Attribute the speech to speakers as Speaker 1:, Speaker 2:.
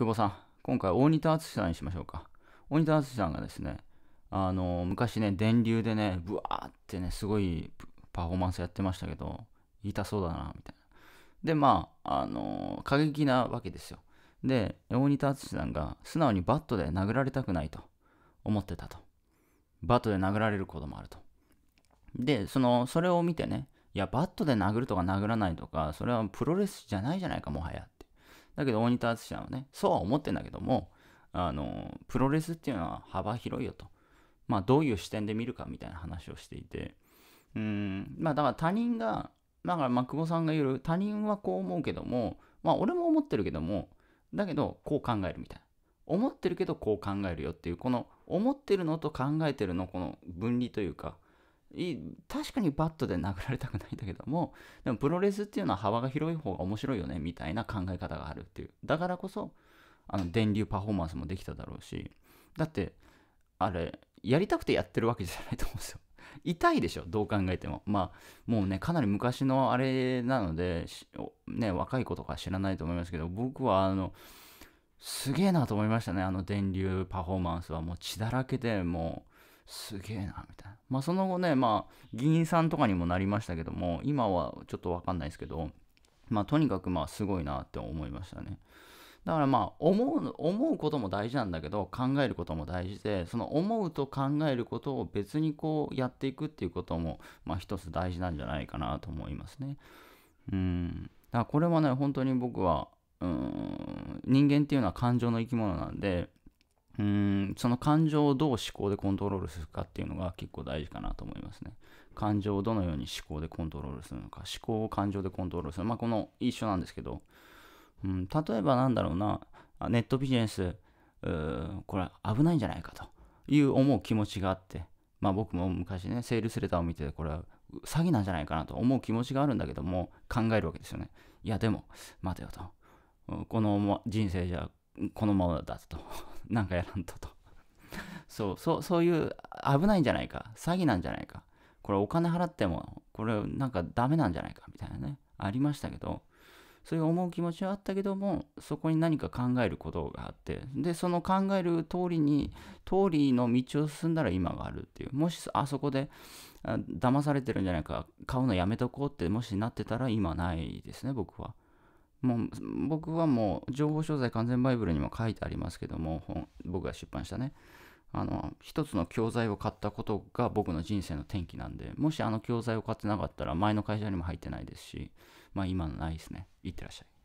Speaker 1: 久保さん、今回大仁田淳さんにしましょうか。大仁田淳さんがですね、あの昔ね、電流でね、ぶわーってね、すごいパフォーマンスやってましたけど、痛そうだな、みたいな。で、まあ、あの過激なわけですよ。で、大仁田淳さんが素直にバットで殴られたくないと思ってたと。バットで殴られることもあると。で、その、それを見てね、いや、バットで殴るとか殴らないとか、それはプロレスじゃないじゃないか、もはやっだけど大仁田淳はね、そうは思ってんだけども、あの、プロレスっていうのは幅広いよと。まあ、どういう視点で見るかみたいな話をしていて、うん、まあ、だから他人が、だから、まあ、久保さんが言う、他人はこう思うけども、まあ、俺も思ってるけども、だけど、こう考えるみたいな。思ってるけど、こう考えるよっていう、この、思ってるのと考えてるの、この分離というか、確かにバットで殴られたくないんだけども、でもプロレスっていうのは幅が広い方が面白いよね、みたいな考え方があるっていう。だからこそ、あの、電流パフォーマンスもできただろうし、だって、あれ、やりたくてやってるわけじゃないと思うんですよ。痛いでしょ、どう考えても。まあ、もうね、かなり昔のあれなので、ね、若い子とか知らないと思いますけど、僕は、あの、すげえなと思いましたね、あの電流パフォーマンスは。もう血だらけで、もう、すげえな、みたいな。まあ、その後ね、まあ、議員さんとかにもなりましたけども、今はちょっとわかんないですけど、まあ、とにかくまあ、すごいなって思いましたね。だからまあ、思う、思うことも大事なんだけど、考えることも大事で、その思うと考えることを別にこうやっていくっていうことも、まあ、一つ大事なんじゃないかなと思いますね。うん。だからこれはね、本当に僕は、うん、人間っていうのは感情の生き物なんで、うんその感情をどう思考でコントロールするかっていうのが結構大事かなと思いますね。感情をどのように思考でコントロールするのか、思考を感情でコントロールする。まあ、この一緒なんですけど、うん、例えばなんだろうな、ネットビジネス、これ危ないんじゃないかという思う気持ちがあって、まあ、僕も昔ね、セールスレターを見て、これは詐欺なんじゃないかなと思う気持ちがあるんだけども、考えるわけですよね。いや、でも、待てよと。この人生じゃこのままだとなんかやらんとと。そう、そう、そういう危ないんじゃないか。詐欺なんじゃないか。これお金払っても、これなんかダメなんじゃないかみたいなね、ありましたけど、そういう思う気持ちはあったけども、そこに何か考えることがあって、で、その考える通りに、通りの道を進んだら今があるっていう、もしあそこで騙されてるんじゃないか、買うのやめとこうって、もしなってたら今ないですね、僕は。もう僕はもう情報商材完全バイブルにも書いてありますけども僕が出版したねあの一つの教材を買ったことが僕の人生の転機なんでもしあの教材を買ってなかったら前の会社にも入ってないですしまあ今のないですねいってらっしゃい